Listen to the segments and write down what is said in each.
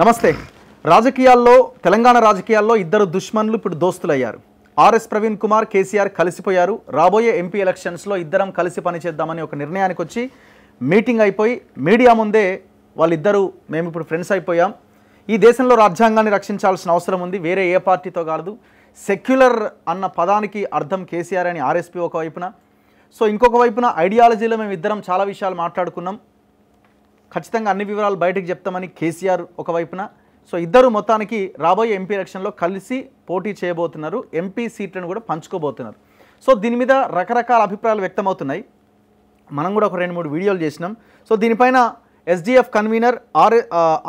నమస్తే రాజకీయాల్లో తెలంగాణ రాజకీయాల్లో ఇద్దరు దుష్మన్లు ఇప్పుడు దోస్తులయ్యారు ఆర్ఎస్ ప్రవీణ్ కుమార్ కేసీఆర్ కలిసిపోయారు రాబోయే ఎంపీ ఎలక్షన్స్లో ఇద్దరం కలిసి పనిచేద్దామని ఒక నిర్ణయానికి వచ్చి మీటింగ్ అయిపోయి మీడియా ముందే వాళ్ళిద్దరూ మేము ఇప్పుడు ఫ్రెండ్స్ అయిపోయాం ఈ దేశంలో రాజ్యాంగాన్ని రక్షించాల్సిన అవసరం ఉంది వేరే ఏ పార్టీతో కాదు సెక్యులర్ అన్న పదానికి అర్థం కేసీఆర్ అని ఆర్ఎస్పీ ఒకవైపున సో ఇంకొక వైపున ఐడియాలజీలో మేము ఇద్దరం చాలా విషయాలు మాట్లాడుకున్నాం ఖచ్చితంగా అన్ని వివరాలు బయటకు చెప్తామని కేసీఆర్ ఒకవైపున సో ఇద్దరు మొత్తానికి రాబోయే ఎంపీ ఎలక్షన్లో కలిసి పోటీ చేయబోతున్నారు ఎంపీ సీట్లను కూడా పంచుకోబోతున్నారు సో దీని మీద రకరకాల అభిప్రాయాలు వ్యక్తమవుతున్నాయి మనం కూడా ఒక రెండు మూడు వీడియోలు చేసినాం సో దీనిపైన SDF convener R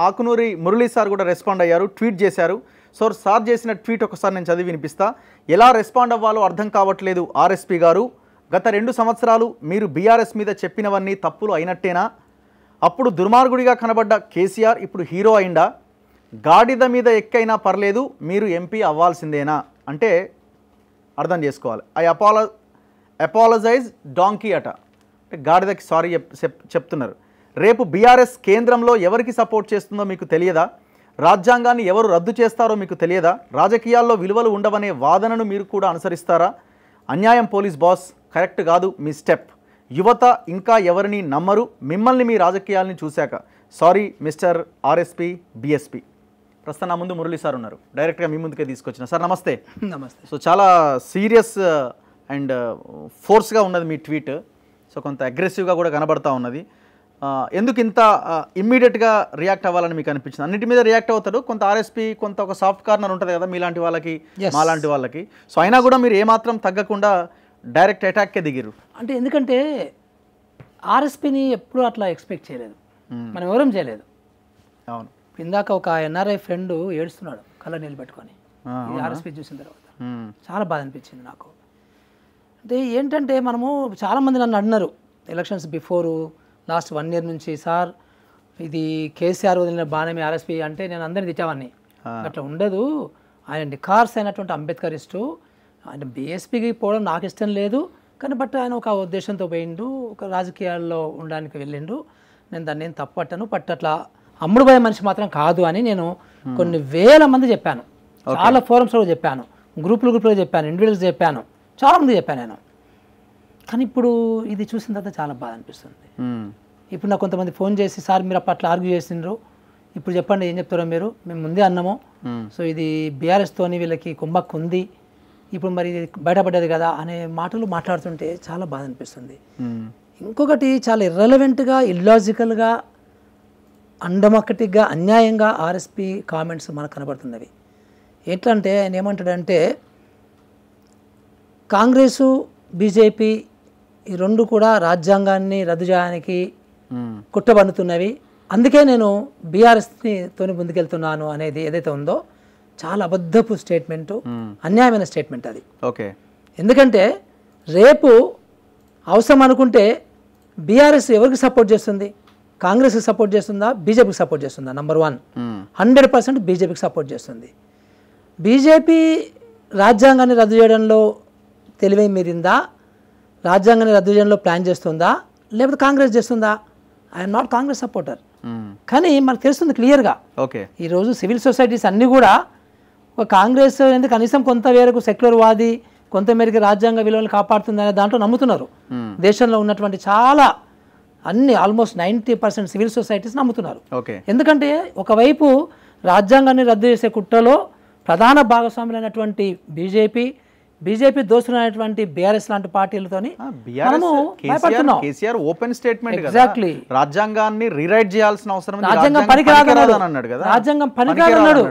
Akunuri Murali sir కూడా రెస్పాండ్ అయ్యారు ట్వీట్ చేశారు సో సార్ చేసిన ట్వీట్ ఒకసారి నేను చదివి వినిపిస్తా ఎలా రెస్పాండ్ అవ్వాలో అర్థం కావట్లేదు ఆర్ఎస్పీ గారు గత రెండు సంవత్సరాలు మీరు బీఆర్ఎస్ మీద చెప్పినవన్నీ తప్పులు అయినట్టేనా అప్పుడు దుర్మార్గుడిగా కనబడ్డ కేసీఆర్ ఇప్పుడు హీరో అయిందా గాడిద మీద ఎక్కైనా పర్లేదు మీరు ఎంపీ అవ్వాల్సిందేనా అంటే అర్థం చేసుకోవాలి ఐ అపాల అపాలజైజ్ డాంకీ అట అంటే గాడిదకి సారీ చెప్తున్నారు రేపు బీఆర్ఎస్ కేంద్రంలో ఎవరికి సపోర్ట్ చేస్తుందో మీకు తెలియదా రాజ్యాంగాన్ని ఎవరు రద్దు చేస్తారో మీకు తెలియదా రాజకీయాల్లో విలువలు ఉండవనే వాదనను మీరు కూడా అనుసరిస్తారా అన్యాయం పోలీస్ బాస్ కరెక్ట్ కాదు మీ స్టెప్ యువత ఇంకా ఎవరిని నమ్మరు మిమ్మల్ని మీ రాజకీయాలని చూశాక సారీ మిస్టర్ ఆర్ఎస్పి బిఎస్పి ప్రస్తుతం నా ముందు మురళీ సార్ ఉన్నారు డైరెక్ట్గా మీ ముందుకే తీసుకొచ్చిన సార్ నమస్తే నమస్తే సో చాలా సీరియస్ అండ్ ఫోర్స్గా ఉన్నది మీ ట్వీట్ సో కొంత అగ్రెసివ్గా కూడా కనబడతా ఉన్నది ఎందుకు ఇంత ఇమ్మీడియట్గా రియాక్ట్ అవ్వాలని మీకు అనిపించింది అన్నిటి మీద రియాక్ట్ అవుతాడు కొంత ఆర్ఎస్పీ కొంత ఒక సాఫ్ట్ కార్నర్ ఉంటుంది కదా మీలాంటి వాళ్ళకి మాలాంటి వాళ్ళకి సో అయినా కూడా మీరు ఏమాత్రం తగ్గకుండా డైరెక్ట్ అటాక్కే దిగిరు అంటే ఎందుకంటే ఆర్ఎస్పీని ఎప్పుడూ అట్లా ఎక్స్పెక్ట్ చేయలేదు మనం ఎవరం చేయలేదు అవును ఇందాక ఒక ఎన్ఆర్ఐ ఫ్రెండ్ ఏడుస్తున్నాడు కళ్ళ నీళ్ళు పెట్టుకొని ఆర్ఎస్పీ చూసిన తర్వాత చాలా బాధ అనిపించింది నాకు అంటే ఏంటంటే మనము చాలామంది నన్ను అన్నారు elections before last one year నుంచి సార్ ఇది కేసీఆర్ వదిలిన బాణమే ఆర్ఎస్పీ అంటే నేను అందరిని తిట్టావాన్ని అట్లా ఉండదు ఆయన కార్స్ అయినటువంటి అంబేద్కర్ అంబేద్కరిస్టు ఆయన బీఎస్పీకి పోవడం నాకు ఇష్టం లేదు కానీ బట్ ఆయన ఒక ఉద్దేశంతో పోయిండు ఒక రాజకీయాల్లో ఉండడానికి వెళ్ళిండు నేను దాన్ని నేను తప్పట్టను బట్ అట్లా అమ్ముడు పోయే మనిషి మాత్రం కాదు అని నేను hmm. కొన్ని వేల మంది చెప్పాను చాలా ఫోరమ్స్లో చెప్పాను గ్రూపులు గ్రూపులో చెప్పాను ఇండివిజువల్స్ చెప్పాను చాలా మంది చెప్పాను నేను కానీ ఇప్పుడు ఇది చూసిన తర్వాత చాలా బాధ అనిపిస్తుంది hmm. ఇప్పుడు నాకు కొంతమంది ఫోన్ చేసి సార్ మీరు అప్పట్లో ఆర్గ్యూ చేసిండ్రు ఇప్పుడు చెప్పండి ఏం చెప్తారో మీరు మేము ముందే అన్నాము hmm. సో ఇది బీఆర్ఎస్తోని వీళ్ళకి కుమ్మక్కు ఉంది ఇప్పుడు మరి బయటపడ్డది కదా అనే మాటలు మాట్లాడుతుంటే చాలా బాధ అనిపిస్తుంది ఇంకొకటి చాలా ఇర్రెలవెంట్గా ఇల్లాజికల్గా అండమొక్కటిగా అన్యాయంగా ఆర్ఎస్పి కామెంట్స్ మనకు కనబడుతున్నవి ఏంటంటే ఆయన ఏమంటాడంటే కాంగ్రెసు బీజేపీ ఈ రెండు కూడా రాజ్యాంగాన్ని రద్దు చేయడానికి కుట్టబడుతున్నవి అందుకే నేను బీఆర్ఎస్ని తోని ముందుకెళ్తున్నాను అనేది ఏదైతే ఉందో చాలా అబద్ధపు స్టేట్మెంటు అన్యాయమైన స్టేట్మెంట్ అది ఓకే ఎందుకంటే రేపు అవసరం అనుకుంటే బీఆర్ఎస్ ఎవరికి సపోర్ట్ చేస్తుంది కాంగ్రెస్ సపోర్ట్ చేస్తుందా బీజేపీకి సపోర్ట్ చేస్తుందా number one hmm. Hundred percent బీజేపీకి సపోర్ట్ చేస్తుంది బీజేపీ రాజ్యాంగాన్ని రద్దు చేయడంలో తెలివై మీరిందా రాజ్యాంగాన్ని రద్దు చేయడంలో ప్లాన్ చేస్తుందా లేకపోతే కాంగ్రెస్ చేస్తుందా I'm not Congress supporter hmm. కానీ మనకు తెలుస్తుంది క్లియర్గా ఓకే ఈరోజు సివిల్ సొసైటీస్ అన్నీ కూడా కాంగ్రెస్ అనేది కనీసం కొంతమేరకు సెక్యులర్ వాది కొంతమేరకు రాజ్యాంగ విలువలను కాపాడుతుందనే దాంట్లో నమ్ముతున్నారు దేశంలో ఉన్నటువంటి చాలా అన్ని almost ninety percent civil societies నమ్ముతున్నారు ఎందుకంటే ఒకవైపు రాజ్యాంగాన్ని రద్దు చేసే కుట్రలో ప్రధాన భాగస్వాములు అయినటువంటి బీజేపీ బీజేపీ అయినటువంటి బీఆర్ఎస్ లాంటి పార్టీలతో కేసీఆర్ ఓపెన్ స్టేట్మెంట్ ఎగ్జాక్ట్లీ రాజ్యాంగాన్ని రీరైట్ చేయాల్సిన అవసరం రాజ్యాంగం పనికిరాదు రాజ్యాంగం పనికిరాదు అన్నాడు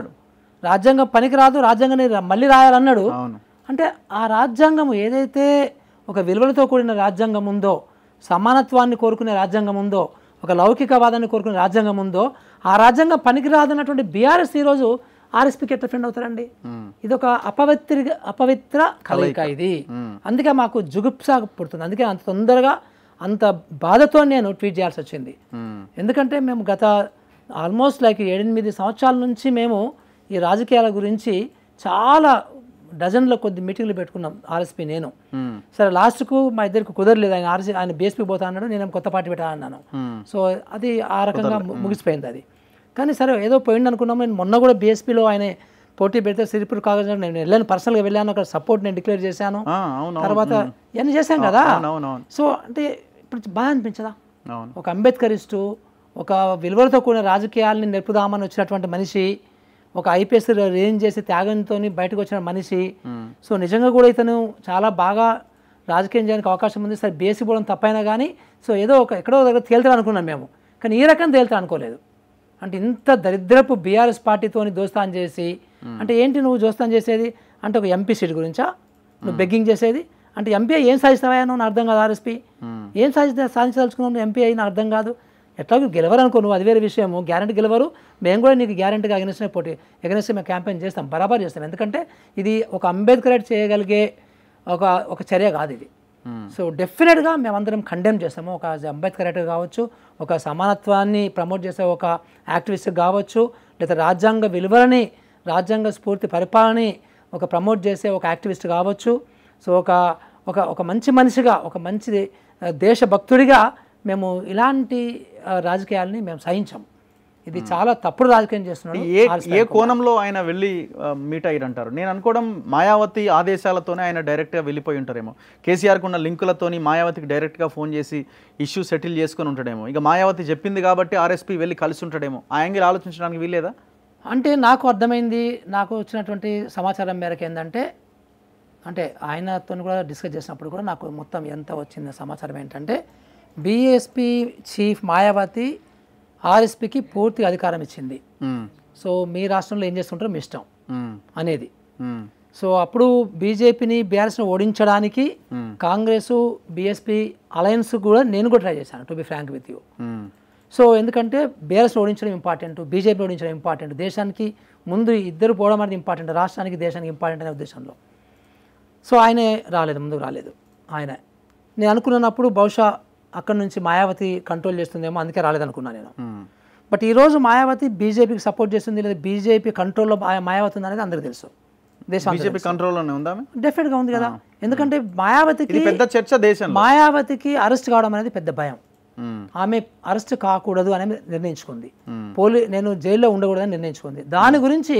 రాజ్యాంగం పనికిరాదు రాజ్యాంగం మళ్ళీ రాయాలన్నాడు అంటే ఆ రాజ్యాంగం ఏదైతే ఒక విలువలతో కూడిన రాజ్యాంగం ఉందో సమానత్వాన్ని కోరుకునే రాజ్యాంగం ఉందో ఒక లౌకికవాదాన్ని కోరుకునే రాజ్యాంగం ఉందో ఆ రాజ్యాంగం పనికిరాదన్నటువంటి బీఆర్ఎస్ ఈరోజు ఆర్ఎస్పీకి ఎట్లా ఫ్రెండ్ అవుతారండి ఇది ఒక అపవిత్ర అపవిత్ర కలయిక ఇది అందుకే మాకు జుగుప్సా పుడుతుంది అందుకే అంత తొందరగా అంత బాధతో నేను ట్వీట్ చేయాల్సి వచ్చింది ఎందుకంటే మేము గత ఆల్మోస్ట్ లైక్ ఏడెనిమిది సంవత్సరాల నుంచి మేము ఈ రాజకీయాల గురించి చాలా డజన్ల కొద్ది మీటింగ్లు పెట్టుకున్నాం ఆర్ఎస్పీ నేను సరే లాస్ట్కు మా ఇద్దరికి కుదరలేదు ఆయన ఆర్ఎస్పీ ఆయన బీఎస్పీ పోతా అన్నాడు నేను కొత్త పార్టీ పెట్టా అన్నాను సో అది ఆ రకంగా ముగిసిపోయింది అది కానీ సరే ఏదో పోయింది అనుకున్నాము నేను మొన్న కూడా బీఎస్పీలో ఆయన పోటీ పెడితే సిరిపూర్ కాగజ్ నేను వెళ్ళాను పర్సనల్గా వెళ్ళాను అక్కడ సపోర్ట్ నేను డిక్లేర్ చేశాను తర్వాత ఇవన్నీ చేశాను కదా సో అంటే ఇప్పుడు బాగా అనిపించదా ఒక అంబేద్కరిస్టు ఒక విలువలతో కూడిన రాజకీయాలని నిలుపుదామని వచ్చినటువంటి మనిషి ఒక ఐపీఎస్ రేంజ్ చేసి త్యాగంతో బయటకు వచ్చిన మనిషి hmm. సో నిజంగా కూడా ఇతను చాలా బాగా రాజకీయం చేయడానికి అవకాశం ఉంది సరే బేసి పోవడం తప్పైనా కానీ సో ఏదో ఒక ఎక్కడో దగ్గర తేల్తాడు అనుకున్నాం మేము కానీ ఈ రకం తేల్తా అనుకోలేదు అంటే ఇంత దరిద్రపు బీఆర్ఎస్ పార్టీతోని దోస్తాన్ చేసి hmm. అంటే ఏంటి నువ్వు దోస్తాన్ చేసేది అంటే ఒక ఎంపీ సీట్ గురించా నువ్వు hmm. బెగ్గింగ్ చేసేది అంటే ఎంపీ ఏం సాధిస్తావా నువ్వు అర్థం కాదు ఆర్ఎస్పీ ఏం సాధి సాధించదలుచుకున్నావు ఎంపీ అయినా అర్థం కాదు ఎట్లాగో గెలవరనుకో నువ్వు అది వేరే విషయము గ్యారంటీ గెలవరు మేము కూడా నీకు గ్యారంటీగా అగెనిస్ట్నే పోటీ అగెనిస్ట్ మేము క్యాంపెయిన్ చేస్తాం బరాబర్ చేస్తాం ఎందుకంటే ఇది ఒక అంబేద్కర్ చేయగలిగే ఒక ఒక చర్య కాదు ఇది hmm. సో డెఫినెట్గా మేమందరం కండెమ్ చేస్తాము ఒక అంబేద్కర్ రైటర్ కావచ్చు ఒక సమానత్వాన్ని ప్రమోట్ చేసే ఒక యాక్టివిస్ట్ కావచ్చు లేదా రాజ్యాంగ విలువలని రాజ్యాంగ స్ఫూర్తి పరిపాలనని ఒక ప్రమోట్ చేసే ఒక యాక్టివిస్ట్ కావచ్చు సో ఒక ఒక ఒక మంచి మనిషిగా ఒక మంచి దేశభక్తుడిగా మేము ఇలాంటి రాజకీయాలని మేము సహించాం ఇది చాలా తప్పుడు రాజకీయం చేస్తున్నాడు ఏ ఏ కోణంలో ఆయన వెళ్ళి మీట్ అయ్యారంటారు నేను అనుకోవడం మాయావతి ఆదేశాలతోనే ఆయన డైరెక్ట్గా వెళ్ళిపోయి ఉంటారేమో కేసీఆర్కు ఉన్న లింకులతోని మాయావతికి డైరెక్ట్గా ఫోన్ చేసి ఇష్యూ సెటిల్ చేసుకొని ఉంటాడేమో ఇక మాయావతి చెప్పింది కాబట్టి ఆర్ఎస్పీ వెళ్ళి కలిసి ఉంటాడేమో ఆ యాంగిల్ ఆలోచించడానికి వీల్లేదా అంటే నాకు అర్థమైంది నాకు వచ్చినటువంటి సమాచారం మేరకు ఏంటంటే అంటే ఆయనతో కూడా డిస్కస్ చేసినప్పుడు కూడా నాకు మొత్తం ఎంత వచ్చింది సమాచారం ఏంటంటే బీఎస్పీ చీఫ్ మాయావతి ఆర్ఎస్పీకి పూర్తి అధికారం ఇచ్చింది సో మీ రాష్ట్రంలో ఏం చేస్తుంటారో మీ ఇష్టం అనేది సో అప్పుడు బీజేపీని బీఆర్ఎస్ని ఓడించడానికి కాంగ్రెస్ బీఎస్పీ అలయన్స్ కూడా నేను కూడా ట్రై చేశాను to be frank with you so ఎందుకంటే బీఆర్ఎస్ ఓడించడం ఇంపార్టెంట్ బీజేపీ ఓడించడం ఇంపార్టెంట్ దేశానికి ముందు ఇద్దరు పోవడం అనేది ఇంపార్టెంట్ రాష్ట్రానికి దేశానికి ఇంపార్టెంట్ అనే ఉద్దేశంలో సో ఆయనే రాలేదు ముందుకు రాలేదు ఆయన నేను అనుకున్నప్పుడు బహుశా అక్కడ నుంచి మాయావతి కంట్రోల్ చేస్తుందేమో అందుకే రాలేదనుకున్నాను నేను బట్ ఈరోజు మాయావతి బీజేపీకి సపోర్ట్ చేస్తుంది లేదా బీజేపీ కంట్రోల్లో మాయావతి ఉంది అనేది అందరికీ తెలుసు దేశం కంట్రోల్లోనే డెఫినెట్గా ఉంది కదా ఎందుకంటే మాయావతికి పెద్ద చర్చ దేశం మాయావతికి అరెస్ట్ కావడం అనేది పెద్ద భయం ఆమె అరెస్ట్ కాకూడదు అని నిర్ణయించుకుంది పోలీ నేను జైల్లో ఉండకూడదని నిర్ణయించుకుంది దాని గురించి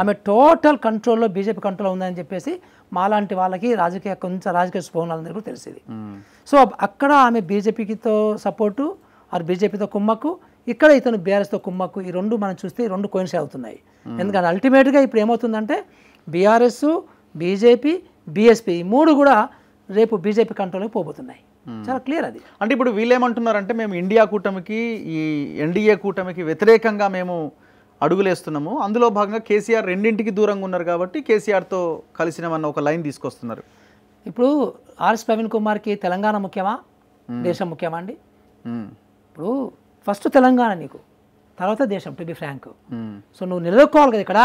ఆమె టోటల్ కంట్రోల్లో బీజేపీ కంట్రోల్ ఉందని చెప్పేసి మాలాంటి వాళ్ళకి రాజకీయ కొంచెం రాజకీయ స్ఫోరణాలందరూ కూడా తెలిసింది సో అక్కడ ఆమె బీజేపీతో సపోర్టు ఆరు బీజేపీతో కుమ్మక్కు ఇక్కడ ఇతను బీఆర్ఎస్తో కుమ్మక్కు ఈ రెండు మనం చూస్తే రెండు కోయిన్స్ అవుతున్నాయి ఎందుకంటే అల్టిమేట్గా ఇప్పుడు ఏమవుతుందంటే బీఆర్ఎస్ బీజేపీ బీఎస్పీ ఈ మూడు కూడా రేపు బీజేపీ కంట్రోల్కి పోబోతున్నాయి చాలా క్లియర్ అది అంటే ఇప్పుడు వీళ్ళేమంటున్నారంటే మేము ఇండియా కూటమికి ఈ ఎన్డీఏ కూటమికి వ్యతిరేకంగా మేము అడుగులేస్తున్నాము అందులో భాగంగా కేసీఆర్ రెండింటికి దూరంగా ఉన్నారు కాబట్టి కేసీఆర్తో కలిసినామన్న ఒక లైన్ తీసుకొస్తున్నారు ఇప్పుడు ఆర్ఎస్ ప్రవీణ్ కుమార్కి తెలంగాణ ముఖ్యమా దేశం ముఖ్యమా అండి ఇప్పుడు ఫస్ట్ తెలంగాణ నీకు తర్వాత దేశం టు బి ఫ్రాంక్ సో నువ్వు నిలదొక్కోవాలి కదా ఇక్కడ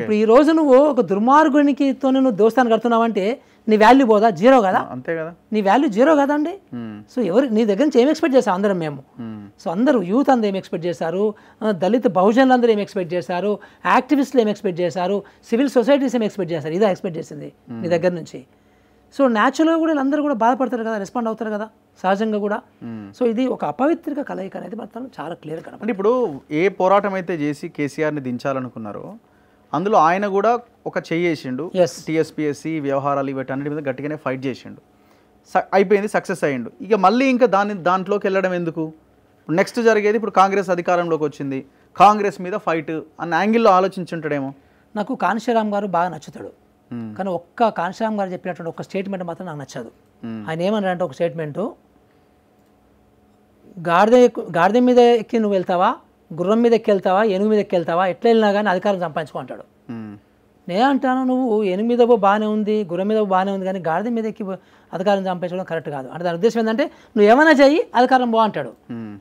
ఇప్పుడు ఈ రోజు నువ్వు ఒక దుర్మార్గునికితో నువ్వు దోస్తాన్ని కడుతున్నావు అంటే నీ వాల్యూ పోదా జీరో కదా అంతే కదా నీ వాల్యూ జీరో కదా అండి సో ఎవరు నీ దగ్గర నుంచి ఏం ఎక్స్పెక్ట్ చేస్తాం అందరం మేము సో అందరూ యూత్ అందరూ ఏం ఎక్స్పెక్ట్ చేశారు దళిత బహుజనులు అందరూ ఏం ఎక్స్పెక్ట్ చేశారు యాక్టివిస్టులు ఏం ఎక్స్పెక్ట్ చేశారు సివిల్ సొసైటీస్ ఏం ఎక్స్పెక్ట్ చేశారు ఇదే ఎక్స్పెక్ట్ చేసింది నీ దగ్గర నుంచి సో న్యాచురల్గా కూడా వీళ్ళందరూ కూడా బాధపడతారు కదా రెస్పాండ్ అవుతారు కదా సహజంగా కూడా సో ఇది ఒక అపవిత్రిక కలయిక అనేది మాత్రం చాలా క్లియర్ కనపడి ఇప్పుడు ఏ పోరాటం అయితే చేసి కేసీఆర్ని దించాలనుకున్నారో అందులో ఆయన కూడా ఒక చేసిండు టీఎస్పీఎస్సీ వ్యవహారాలు వీటన్నిటి మీద గట్టిగానే ఫైట్ చేసిండు అయిపోయింది సక్సెస్ అయ్యిండు ఇక మళ్ళీ ఇంకా దాని దాంట్లోకి వెళ్ళడం ఎందుకు నెక్స్ట్ జరిగేది ఇప్పుడు కాంగ్రెస్ అధికారంలోకి వచ్చింది కాంగ్రెస్ మీద ఫైట్ అన్న యాంగిల్లో ఆలోచించుంటాడేమో నాకు కాన్షీరామ్ గారు బాగా నచ్చుతాడు hmm. కానీ ఒక్క కాన్షీరామ్ గారు చెప్పినటువంటి ఒక స్టేట్మెంట్ మాత్రం నాకు నచ్చదు hmm. ఆయన ఏమన్నారంటే ఒక స్టేట్మెంటు గాడిద గాడిద మీద ఎక్కి నువ్వు వెళ్తావా గుర్రం మీదకి వెళ్తావా ఎనుగు మీదకి వెళ్తావా ఎట్లా వెళ్ళినా కానీ అధికారం సంపాదించుకుంటాడు నేను అంటాను నువ్వు ఎనుగు మీద బాగానే ఉంది గుర్రం మీద బాగానే ఉంది కానీ గాడిద మీద ఎక్కి అధికారం సంపాదించడం కరెక్ట్ కాదు అంటే దాని ఉద్దేశం ఏంటంటే నువ్వు ఏమైనా చెయ్యి అధికారం బో అంటాడు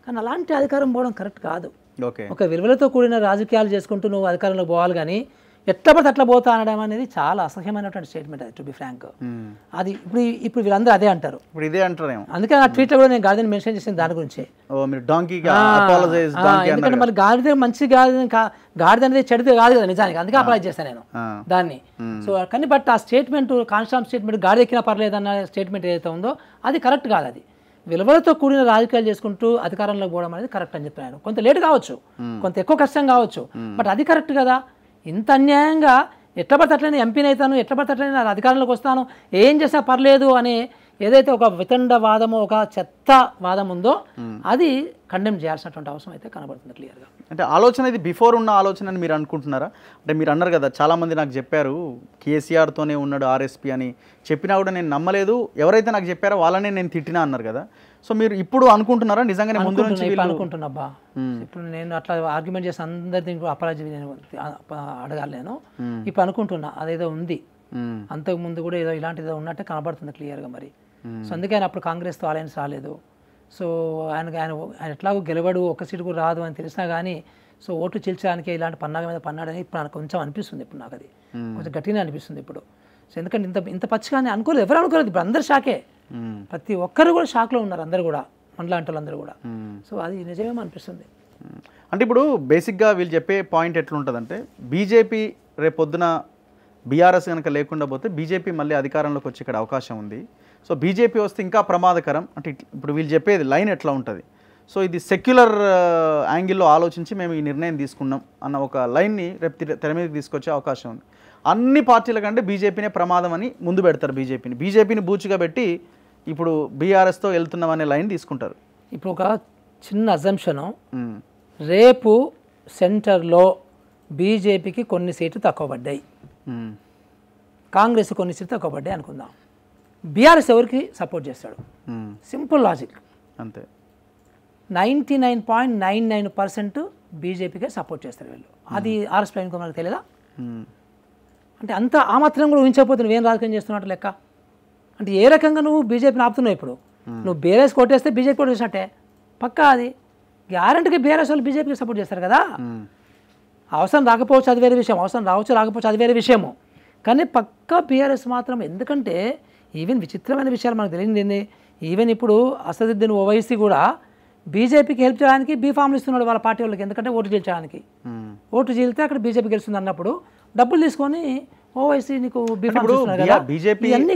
కానీ అలాంటి అధికారం పోవడం కరెక్ట్ కాదు ఒక విలువలతో కూడిన రాజకీయాలు చేసుకుంటూ నువ్వు అధికారంలో పోవాలి కానీ ఎట్లా పడితే అట్లా పోతా అనడం అనేది చాలా అసహ్యమైనటువంటి స్టేట్మెంట్ అది టు బి ఫ్రాంక్ అది ఇప్పుడు ఇప్పుడు వీళ్ళందరూ అదే అంటారు ఇప్పుడు ఇదే అంటారు అందుకే నా ట్వీట్లో కూడా నేను గార్డెన్ మెన్షన్ చేసిన దాని గురించి ఎందుకంటే మరి గార్డెన్ మంచి గార్డెన్ గార్డెన్ అనేది చెడితే కాదు కదా నిజానికి అందుకే అప్లై చేశాను నేను దాన్ని సో కానీ బట్ ఆ స్టేట్మెంట్ కాన్స్టాంట్ స్టేట్మెంట్ గాడి ఎక్కినా పర్లేదు అన్న స్టేట్మెంట్ ఏదైతే ఉందో అది కరెక్ట్ కాదు అది విలువలతో కూడిన రాజకీయాలు చేసుకుంటూ అధికారంలో పోవడం అనేది కరెక్ట్ అని చెప్పాను కొంత లేట్ కావచ్చు కొంత ఎక్కువ కష్టం కావచ్చు బట్ అది కరెక్ట్ కదా ఇంత అన్యాయంగా ఎట్ల పడతట్లనే ఎంపీని అవుతాను ఎట్ల నా అధికారంలోకి వస్తాను ఏం చేసినా పర్లేదు అని ఏదైతే ఒక వితండ వాదము ఒక చెత్త వాదం ఉందో అది కండెమ్ చేయాల్సినటువంటి అవసరం అయితే కనబడుతుంది క్లియర్గా అంటే ఆలోచన ఇది బిఫోర్ ఉన్న ఆలోచన అని మీరు అనుకుంటున్నారా అంటే మీరు అన్నారు కదా చాలామంది నాకు చెప్పారు కేసీఆర్తోనే ఉన్నాడు ఆర్ఎస్పీ అని చెప్పినా కూడా నేను నమ్మలేదు ఎవరైతే నాకు చెప్పారో వాళ్ళనే నేను తిట్టినా అన్నారు కదా సో మీరు ఇప్పుడు అనుకుంటున్నారా నిజంగానే ముందు నుంచి అనుకుంటున్నాబ్బా ఇప్పుడు నేను అట్లా ఆర్గ్యుమెంట్ చేసి అందరి దీనికి అపరాజి నేను అడగాలి నేను ఇప్పుడు అనుకుంటున్నా అదేదో ఉంది అంతకు ముందు కూడా ఏదో ఇలాంటిది ఉన్నట్టే కనబడుతుంది క్లియర్గా మరి సో అందుకే ఆయన అప్పుడు కాంగ్రెస్తో అలయన్స్ రాలేదు సో ఆయన ఆయన ఆయన ఎట్లాగో గెలవడు ఒక సీటు కూడా రాదు అని తెలిసినా కానీ సో ఓట్లు చీల్చడానికి ఇలాంటి పన్నాగ మీద పన్నాడని ఇప్పుడు నాకు కొంచెం అనిపిస్తుంది ఇప్పుడు నాకు అది కొంచెం గట్టిగా అనిపిస్తుంది ఇప్పుడు సో ఎందుకంటే ఇంత ఇంత పచ్చిగా అనుకోలేదు ఎవరు అనుకోలేదు ఇప్పుడు అందరు షాకే ప్రతి ఒక్కరు కూడా షాక్లో ఉన్నారు అందరు కూడా మనలాంటి వాళ్ళందరూ కూడా సో అది నిజమేమో అనిపిస్తుంది అంటే ఇప్పుడు బేసిక్గా వీళ్ళు చెప్పే పాయింట్ ఎట్లుంటుందంటే బీజేపీ పొద్దున బీఆర్ఎస్ కనుక లేకుండా పోతే బీజేపీ మళ్ళీ అధికారంలోకి వచ్చి ఇక్కడ అవకాశం ఉంది సో బీజేపీ వస్తే ఇంకా ప్రమాదకరం అంటే ఇప్పుడు వీళ్ళు చెప్పేది లైన్ ఎట్లా ఉంటుంది సో ఇది సెక్యులర్ యాంగిల్లో ఆలోచించి మేము ఈ నిర్ణయం తీసుకున్నాం అన్న ఒక లైన్ని రేపు తెర మీదకి తీసుకొచ్చే అవకాశం ఉంది అన్ని పార్టీల కంటే బీజేపీనే ప్రమాదం అని ముందు పెడతారు బీజేపీని బీజేపీని బూచిగా పెట్టి ఇప్పుడు బీఆర్ఎస్తో వెళ్తున్నాం అనే లైన్ తీసుకుంటారు ఇప్పుడు ఒక చిన్న అజంప్షన్ రేపు సెంటర్లో బీజేపీకి కొన్ని సీట్లు తక్కువ పడ్డాయి కాంగ్రెస్ కొన్ని సీట్లు తక్కువ పడ్డాయి అనుకుందాం బీఆర్ఎస్ ఎవరికి సపోర్ట్ చేస్తాడు సింపుల్ లాజిక్ అంతే ninety nine point nine nine percent బీజేపీకే సపోర్ట్ చేస్తారు వీళ్ళు అది ఆర్ఎస్ ప్రవీణ్ కుమార్ తెలియదా అంటే అంత ఆ మాత్రం కూడా ఊహించకపోతే నువ్వేం రాజకీయం చేస్తున్నట్టు లెక్క అంటే ఏ రకంగా నువ్వు బీజేపీ ఆపుతున్నావు ఇప్పుడు నువ్వు బీఆర్ఎస్ కొట్టేస్తే బీజేపీ చూసినట్టే పక్కా అది గ్యారంటీగా బీఆర్ఎస్ వాళ్ళు బీజేపీకి సపోర్ట్ చేస్తారు కదా అవసరం రాకపోవచ్చు అది వేరే విషయం అవసరం రావచ్చు రాకపోవచ్చు అది వేరే విషయము కానీ పక్కా బీఆర్ఎస్ మాత్రం ఎందుకంటే ఈవెన్ విచిత్రమైన విషయాలు మనకు తెలియదు ఈవెన్ ఇప్పుడు అసదుద్దీన్ ఓవైసీ కూడా బీజేపీకి హెల్ప్ చేయడానికి బీఫామ్లు ఇస్తున్నాడు వాళ్ళ పార్టీ వాళ్ళకి ఎందుకంటే ఓటు గెలిచడానికి ఓటు గెలితే అక్కడ బీజేపీ గెలుస్తుంది అన్నప్పుడు డబ్బులు తీసుకొని ఓవైసీ నీకు బీజేపీ అన్ని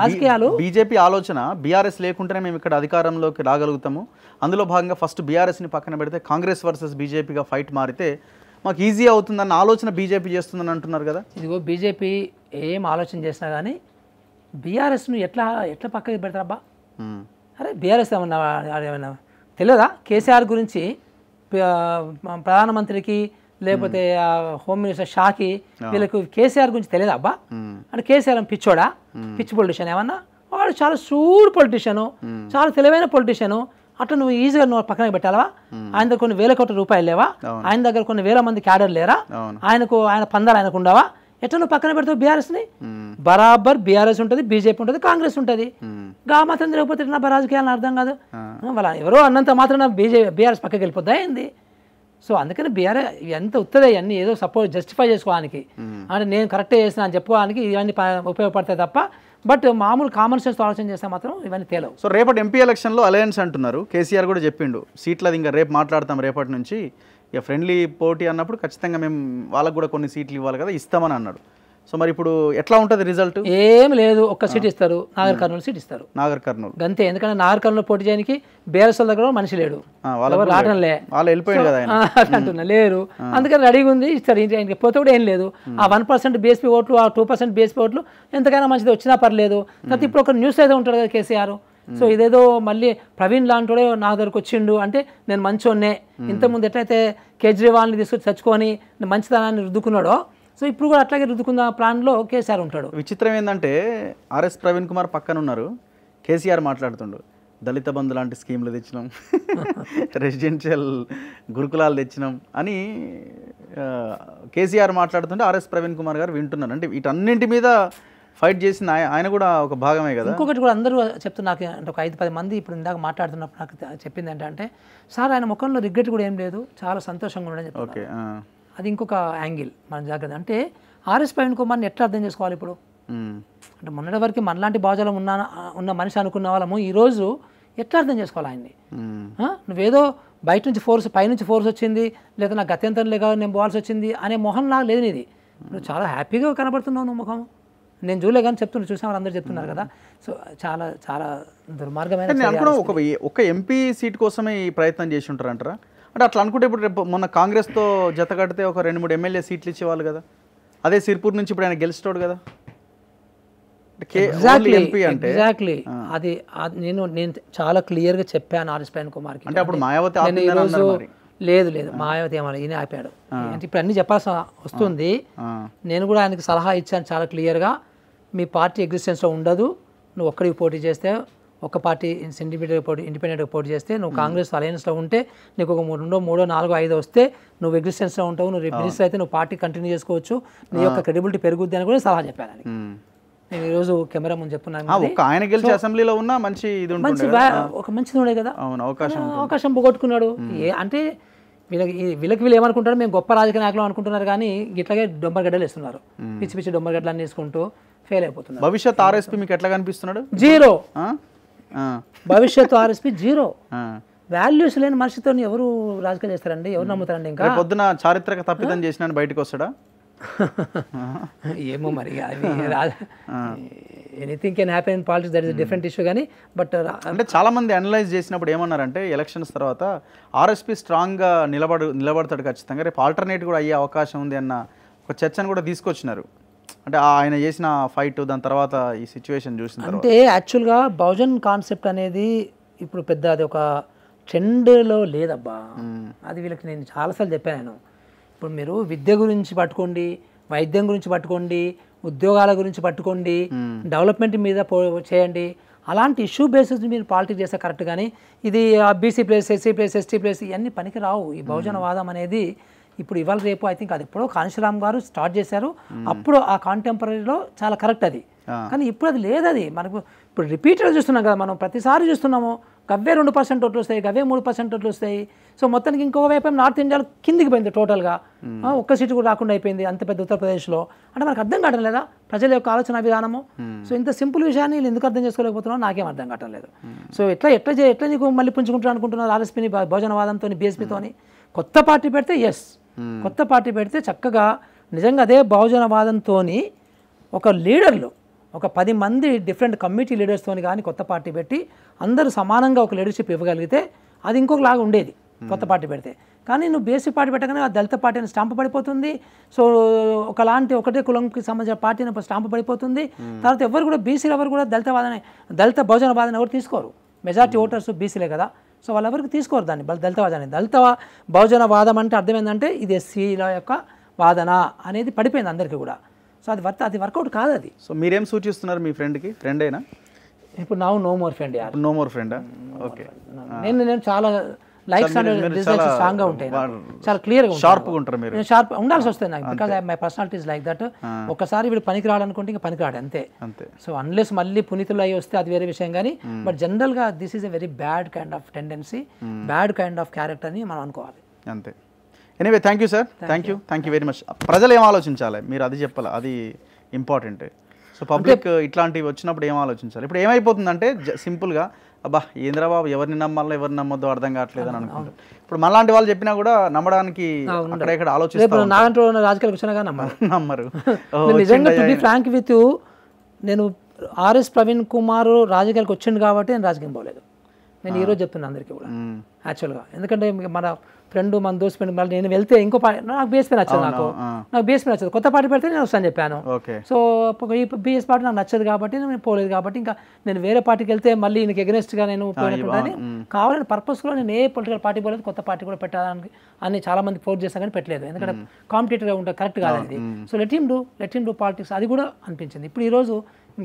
రాజకీయాలు బీజేపీ ఆలోచన బీఆర్ఎస్ లేకుంటేనే మేము ఇక్కడ అధికారంలోకి రాగలుగుతాము అందులో భాగంగా ఫస్ట్ బీఆర్ఎస్ని పక్కన పెడితే కాంగ్రెస్ వర్సెస్ బీజేపీగా ఫైట్ మారితే మాకు ఈజీ అవుతుందన్న ఆలోచన బీజేపీ చేస్తుందని అంటున్నారు కదా ఇదిగో బీజేపీ ఏం ఆలోచన చేసినా కానీ బీఆర్ఎస్ను ఎట్లా ఎట్లా పక్కకి పెడతారబ్బా అరే బీఆర్ఎస్ ఏమన్నా తెలియదా కేసీఆర్ గురించి ప్రధానమంత్రికి లేకపోతే హోమ్ మినిస్టర్ షాకి వీళ్ళకి కేసీఆర్ గురించి తెలియదు అబ్బా అంటే కేసీఆర్ పిచ్చోడా పిచ్చి పొలిటీషియన్ ఏమన్నా వాడు చాలా సూడు పొలిటీషియను చాలా తెలివైన పొలిటీషియను అట్లా నువ్వు ఈజీగా నువ్వు పక్కన పెట్టాలవా ఆయన దగ్గర కొన్ని వేల కోట్ల రూపాయలు లేవా ఆయన దగ్గర కొన్ని వేల మంది క్యాడర్ లేరా ఆయనకు ఆయన పందాలు ఆయనకు ఉండవా ఎట్లా నువ్వు పక్కన పెడతావు బీఆర్ఎస్ని బరాబర్ బీఆర్ఎస్ ఉంటుంది బీజేపీ ఉంటుంది కాంగ్రెస్ ఉంటుంది గా మాత్రం తిరగకపోతే రాజకీయాలను అర్థం కాదు వాళ్ళ ఎవరో అన్నంత మాత్రం బీజేపీ బీఆర్ఎస్ పక్కకి వెళ్ళిపోద్దా ఏంది సో అందుకని బీఆర్ ఎంత ఉత్తరే అన్నీ ఏదో సపోర్ట్ జస్టిఫై చేసుకోవడానికి అంటే నేను కరెక్టే చేసిన అని చెప్పుకోవడానికి ఇవన్నీ ఉపయోగపడతాయి తప్ప బట్ మామూలు కామన్ సెన్స్ ఆలోచన చేస్తే మాత్రం ఇవన్నీ తేలవు సో రేపటి ఎంపీ ఎలక్షన్లో అలయన్స్ అంటున్నారు కేసీఆర్ కూడా చెప్పిండు సీట్లు అది ఇంకా రేపు మాట్లాడతాం రేపటి నుంచి ఇక ఫ్రెండ్లీ పోటీ అన్నప్పుడు ఖచ్చితంగా మేము వాళ్ళకు కూడా కొన్ని సీట్లు ఇవ్వాలి కదా ఇస్తామని అన్నాడు సో మరి ఇప్పుడు ఎట్లా ఉంటుంది రిజల్ట్ ఏం లేదు ఒక్క సీట్ ఇస్తారు నాగర్ కర్నూలు సీట్ ఇస్తారు నాగర్ కర్నూలు అంతే ఎందుకంటే నాగర్ కర్నూలు పోటీ చేయడానికి బేరసల్ దగ్గర మనిషి లేడు రావడంలే వాళ్ళు అంటున్నా లేరు అందుకని రెడీగా ఉంది ఇస్తారు పోతే కూడా ఏం లేదు ఆ వన్ పర్సెంట్ బీఎస్పీ ఓట్లు ఆ టూ పర్సెంట్ బీఎస్పీ ఓట్లు ఎంతకైనా మంచిది వచ్చినా పర్లేదు తర్వాత ఇప్పుడు ఒక న్యూస్ అయితే ఉంటాడు కదా కేసీఆర్ సో ఇదేదో మళ్ళీ ప్రవీణ్ లాంటి నా దగ్గరకు వచ్చిండు అంటే నేను ఉన్నే ఇంతకుముందు ఎట్లయితే కేజ్రీవాల్ని తీసుకొచ్చి చచ్చుకొని మంచిదనాన్ని రుద్దుకున్నాడో సో ఇప్పుడు కూడా అట్లాగే రుద్దుకున్న ప్లాన్లో కేసీఆర్ ఉంటాడు విచిత్రం ఏంటంటే ఆర్ఎస్ ప్రవీణ్ కుమార్ పక్కన ఉన్నారు కేసీఆర్ మాట్లాడుతుండు దళిత బంధు లాంటి స్కీమ్లు తెచ్చినాం రెసిడెన్షియల్ గురుకులాలు తెచ్చినాం అని కేసీఆర్ మాట్లాడుతుంటే ఆర్ఎస్ ప్రవీణ్ కుమార్ గారు వింటున్నారు అంటే వీటన్నింటి మీద ఫైట్ చేసిన ఆయన కూడా ఒక భాగమే కదా ఇంకొకటి కూడా అందరూ చెప్తున్నా నాకు అంటే ఒక ఐదు పది మంది ఇప్పుడు ఇందాక మాట్లాడుతున్నప్పుడు నాకు చెప్పింది ఏంటంటే సార్ ఆయన ముఖంలో రిగ్రెట్ కూడా ఏం లేదు చాలా సంతోషంగా ఉండడం ఓకే అది ఇంకొక యాంగిల్ మనం జాగ్రత్త అంటే ఆర్ఎస్ ప్రవీణ్ కుమార్ని ఎట్లా అర్థం చేసుకోవాలి ఇప్పుడు అంటే మొన్నటి వరకు మనలాంటి బాజాలం ఉన్న ఉన్న మనిషి అనుకున్న వాళ్ళము ఈరోజు ఎట్లా అర్థం చేసుకోవాలి ఆయన్ని నువ్వేదో బయట నుంచి ఫోర్స్ పైనుంచి ఫోర్స్ వచ్చింది లేదా నా గత్యంతరం లేక నేను పోవాల్సి వచ్చింది అనే మొహం నాకు లేదు నీది నువ్వు చాలా హ్యాపీగా కనబడుతున్నావు నువ్వు ముఖం నేను చూడలే కానీ చెప్తున్నా వాళ్ళు వాళ్ళందరూ చెప్తున్నారు కదా సో చాలా చాలా దుర్మార్గమైన ఒక ఎంపీ సీట్ కోసమే ఈ ప్రయత్నం చేసి ఉంటారంటారా అంటే అట్లా అనుకుంటే ఇప్పుడు రేపు మొన్న కాంగ్రెస్తో జత కడితే ఒక రెండు మూడు ఎమ్మెల్యే సీట్లు ఇచ్చేవాళ్ళు కదా అదే సిర్పూర్ నుంచి ఇప్పుడు ఆయన గెలిచినోడు కదా ఎగ్జాక్ట్లీ అది నేను నేను చాలా క్లియర్గా చెప్పాను ఆర్ఎస్ పైన్ కుమార్కి అంటే అప్పుడు మాయావతి లేదు లేదు మాయావతి ఏమన్నా ఈయన ఆపాడు అంటే ఇప్పుడు అన్ని చెప్పాల్సిన వస్తుంది నేను కూడా ఆయనకి సలహా ఇచ్చాను చాలా క్లియర్గా మీ పార్టీ ఎగ్జిస్టెన్స్లో ఉండదు నువ్వు ఒక్కడికి పోటీ చేస్తే ఒక పార్టీ ఇండిపెండెంట్ పోటీ ఇండిపెండెంట్గా పోటీ చేస్తే నువ్వు కాంగ్రెస్ అలయన్స్లో ఉంటే నీకు ఒక రెండో మూడో నాలుగో ఐదో వస్తే నువ్వు ఎగ్జిస్టెన్స్లో ఉంటావు నువ్వు మినిస్టర్ అయితే నువ్వు పార్టీ కంటిన్యూ చేసుకోవచ్చు నీ యొక్క క్రెడిబిలిటీ పెరుగుద్ది అని కూడా సలహా చెప్పాను అని నేను ఈరోజు కెమెరా ముందు చెప్తున్నాను ఒక ఆయన గెలిచి అసెంబ్లీలో ఉన్న మంచి ఇది మంచి ఒక మంచిది ఉండే కదా అవకాశం అవకాశం పోగొట్టుకున్నాడు ఏ అంటే వీళ్ళకి వీళ్ళకి వీళ్ళు ఏమనుకుంటారు మేము గొప్ప రాజకీయ నాయకులు అనుకుంటున్నారు కానీ ఇట్లాగే డొంబరగడ్డలు ఇస్తున్నారు పిచ్చి పిచ్చి డొంబరగడ్డలు అన్ని వేసుకుంటూ ఫెయిల్ అయిపోతున్నారు భవిష్యత్ ఆర్ఎస్పీ మీకు ఎట్లా కనిపిస్తున్నాడు జీరో భవిష్యత్తు ఆర్ఎస్పి జీరో వాల్యూస్ లేని మనిషితో ఎవరు రాజకీయం చేస్తారండి ఎవరు నమ్ముతారండి ఇంకా పొద్దున చారిత్రక తప్పిదం చేసిన బయటకు వస్తాడా ఏమో మరి anything can happen in politics that is different issue కానీ బట్ అంటే చాలా మంది అనలైజ్ చేసినప్పుడు ఏమన్నారంటే ఎలక్షన్స్ తర్వాత ఆర్ఎస్పి స్ట్రాంగ్గా నిలబడు నిలబడతాడు ఖచ్చితంగా రేపు ఆల్టర్నేట్ కూడా అయ్యే అవకాశం ఉంది అన్న ఒక చర్చను కూడా తీసుకొచ్చినారు అంటే ఆయన చేసిన ఫైట్ దాని తర్వాత ఈ సిచ్యువేషన్ చూసిన అంటే యాక్చువల్గా బహుజన్ కాన్సెప్ట్ అనేది ఇప్పుడు పెద్ద అది ఒక ట్రెండ్లో లేదబ్బా అది వీళ్ళకి నేను చాలాసార్లు చెప్పాను ఇప్పుడు మీరు విద్య గురించి పట్టుకోండి వైద్యం గురించి పట్టుకోండి ఉద్యోగాల గురించి పట్టుకోండి డెవలప్మెంట్ మీద చేయండి అలాంటి ఇష్యూ బేసిస్ మీరు పాలిటిక్స్ చేస్తే కరెక్ట్ కానీ ఇది BC place SC place ST place ఇవన్నీ పనికి రావు ఈ బహుజన వాదం అనేది ఇప్పుడు ఇవాళ రేపు ఐ థింక్ అది ఎప్పుడో కాంశీరామ్ గారు స్టార్ట్ చేశారు అప్పుడు ఆ కాంటెంపరీలో చాలా కరెక్ట్ అది కానీ ఇప్పుడు అది లేదు అది మనకు ఇప్పుడు రిపీటెడ్ చూస్తున్నాం కదా మనం ప్రతిసారి చూస్తున్నాము గవ్వే రెండు పర్సెంట్ ఓట్లు వస్తాయి గవ్వే మూడు పర్సెంట్ ఓట్లు వస్తాయి సో మొత్తానికి ఇంకొక వైపు నార్త్ ఇండియాలో కిందికి పోయింది టోటల్గా ఒక్క సీటు కూడా రాకుండా అయిపోయింది అంత పెద్ద ఉత్తరప్రదేశ్లో అంటే మనకు అర్థం కావడం లేదా ప్రజల యొక్క ఆలోచన విధానము సో ఇంత సింపుల్ విషయాన్ని వీళ్ళు ఎందుకు అర్థం చేసుకోలేకపోతున్నా నాకేం అర్థం కావడం లేదు సో ఎట్లా ఎట్లా ఎట్లా నీకు మళ్ళీ పుంజుకుంటారు అనుకుంటున్నారు ఆర్ఎస్పీని భోజనవాదంతో బీఎస్పీతో కొత్త పార్టీ పెడితే ఎస్ Hmm. కొత్త పార్టీ పెడితే చక్కగా నిజంగా అదే బహుజనవాదంతో ఒక లీడర్లు ఒక పది మంది డిఫరెంట్ కమిటీ లీడర్స్తో కానీ కొత్త పార్టీ పెట్టి అందరూ సమానంగా ఒక లీడర్షిప్ ఇవ్వగలిగితే అది ఇంకొకలాగా ఉండేది hmm. కొత్త పార్టీ పెడితే కానీ నువ్వు బేసిక్ పార్టీ పెట్టగానే దళిత పార్టీని స్టాంప్ పడిపోతుంది సో ఒకలాంటి ఒకటే కులంకి సంబంధించిన పార్టీని స్టాంపు స్టాంప్ పడిపోతుంది hmm. తర్వాత ఎవరు కూడా బీసీలు ఎవరు కూడా దళిత వాదన దళిత బహుజన వాదన ఎవరు తీసుకోరు మెజార్టీ ఓటర్స్ బీసీలే కదా సో వాళ్ళెవరికి తీసుకోరు దాన్ని దళితవాదాన్ని దళిత బహుజన వాదం అంటే అర్థం ఏంటంటే ఇది ఎస్సీల యొక్క వాదన అనేది పడిపోయింది అందరికీ కూడా సో అది వర్త అది వర్కౌట్ కాదు అది సో మీరేం సూచిస్తున్నారు మీ ఫ్రెండ్కి ఫ్రెండ్ అయినా ఇప్పుడు నా no more friend no more friend okay నేను నేను చాలా లైక్స్ స్ట్రాంగ్ గా ఉంటాయి చాలా క్లియర్ గా షార్ప్ ఉంటారు మీరు షార్ప్ ఉండాల్సి వస్తుంది నాకు because my personality like that ఒకసారి వీడు పనికి రావాలనుకుంటే ఇంకా పనికి రాడు అంతే సో అన్లెస్ మళ్ళీ పునీతులు అయ్యి వస్తే అది వేరే విషయం కానీ బట్ జనరల్ గా this is a very bad kind of tendency bad kind of character అని మనం అనుకోవాలి అంతే anyway thank you sir thank you thank you very much ప్రజలు ఏం ఆలోచించాలి మీరు అది చెప్పాలి అది ఇంపార్టెంట్ సో పబ్లిక్ ఇట్లాంటివి వచ్చినప్పుడు ఏం ఆలోచించాలి ఇప్పుడు ఏమైపోతుందంటే సింపుల్గా అబ్బా ఇంద్రబాబు ఎవరిని నమ్మాలో ఎవరిని నమ్మొద్దో అర్థం కావట్లేదు అని అనుకుంటున్నాను ఇప్పుడు మళ్ళాంటి వాళ్ళు చెప్పినా కూడా నమ్మడానికి నమ్మరు నిజంగా ఫ్రాంక్ విత్ నేను ఆర్ఎస్ ప్రవీణ్ కుమార్ రాజకీయాలకు వచ్చిండు కాబట్టి నేను రాజకీయం పోలేదు నేను ఈరోజు చెప్తున్నాను అందరికీ కూడా యాక్చువల్గా ఎందుకంటే మన ఫ్రెండ్ మన దోస్తు ఫ్రెండ్ మళ్ళీ నేను వెళ్తే ఇంకో పాట నాకు బీఎస్ నచ్చదు నాకు నాకు బీఎస్ పైన నచ్చదు కొత్త పాట పెడితే నేను వస్తాను చెప్పాను సో ఈ బీఎస్ పాట నాకు నచ్చదు కాబట్టి నేను పోలేదు కాబట్టి ఇంకా నేను వేరే పార్టీకి వెళ్తే మళ్ళీ నీకు ఎగనెస్ట్గా నేను పోయినట్టుందని కావాలని పర్పస్లో నేను ఏ పొలిటికల్ పార్టీ పోలేదు కొత్త పార్టీ కూడా పెట్టాలని అని చాలా మంది ఫోర్స్ చేస్తాను కానీ పెట్టలేదు ఎందుకంటే కాంపిటేటివ్గా ఉంటుంది కరెక్ట్ కాదండి so let him do let him do politics అది కూడా అనిపించింది ఇప్పుడు ఈరోజు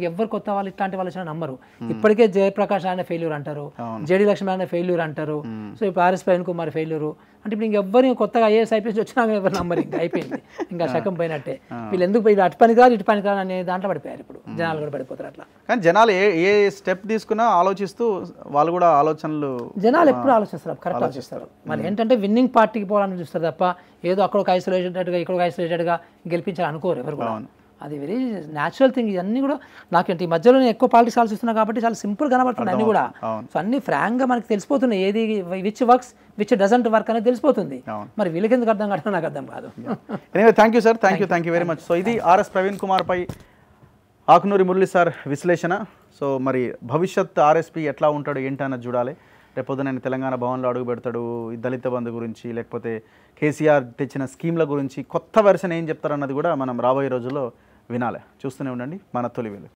ఎవరు కొత్త వాళ్ళు ఇట్లాంటి వాళ్ళు వచ్చిన నమ్మరు ఇప్పటికే జయప్రకాష్ ఆయన ఫెయిల్యూర్ అంటారు జేడీ లక్ష్మి ఆయన ఫెయిల్యూర్ అంటారు సో ఇప్పుడు ఆర్ఎస్ పవన్ కుమార్ ఫెయిల్యూరు అంటే ఇప్పుడు ఇంకెవ్వరు కొత్తగా ఐఏఎస్ ఐపీఎస్ వచ్చినా ఎవరు నమ్మరు ఇంకా అయిపోయింది ఇంకా శకం పోయినట్టే వీళ్ళు ఎందుకు పోయి అటు పని కాదు ఇటు పని కాదు అనే దాంట్లో పడిపోయారు ఇప్పుడు జనాలు కూడా పడిపోతారు అట్లా కానీ జనాలు ఏ ఏ స్టెప్ తీసుకున్నా ఆలోచిస్తూ వాళ్ళు కూడా ఆలోచనలు జనాలు ఎప్పుడు ఆలోచిస్తారు కరెక్ట్ ఆలోచిస్తారు మరి ఏంటంటే విన్నింగ్ పార్టీకి పోవాలని చూస్తారు తప్ప ఏదో అక్కడ ఒక ఐసోలేటెడ్గా ఇక్కడ ఒక ఐసోలేటెడ్గా గెలిపించాలనుకోరు ఎవరు కూడా అది వెరీ న్యాచురల్ థింగ్ ఇవన్నీ కూడా నాకేంటి ఈ మధ్యలో నేను ఎక్కువ పాలిటిక్స్ ఆలోచిస్తున్నా కాబట్టి చాలా సింపుల్ కనబడుతున్నాయి అన్ని కూడా సో అన్ని గా మనకి తెలిసిపోతున్నాయి ఏది which works which doesn't work అనేది తెలిసిపోతుంది మరి వీళ్ళకి ఎందుకు అర్థం కాదు నాకు అర్థం కాదు thank you sir thank you thank you very much so ఇది ఆర్ఎస్ ప్రవీణ్ కుమార్ పై ఆకునూరి మురళి సార్ విశ్లేషణ సో మరి భవిష్యత్ ఆర్ఎస్పీ ఎట్లా ఉంటాడు ఏంటన్నది చూడాలి రేపొద్దు నేను తెలంగాణ భవన్లో అడుగు పెడతాడు దళిత బంధు గురించి లేకపోతే కేసీఆర్ తెచ్చిన స్కీమ్ల గురించి కొత్త వెర్షన్ ఏం చెప్తారన్నది కూడా మనం రాబోయే రోజుల్లో వినాలి చూస్తూనే ఉండండి మన తొలి వెలుగు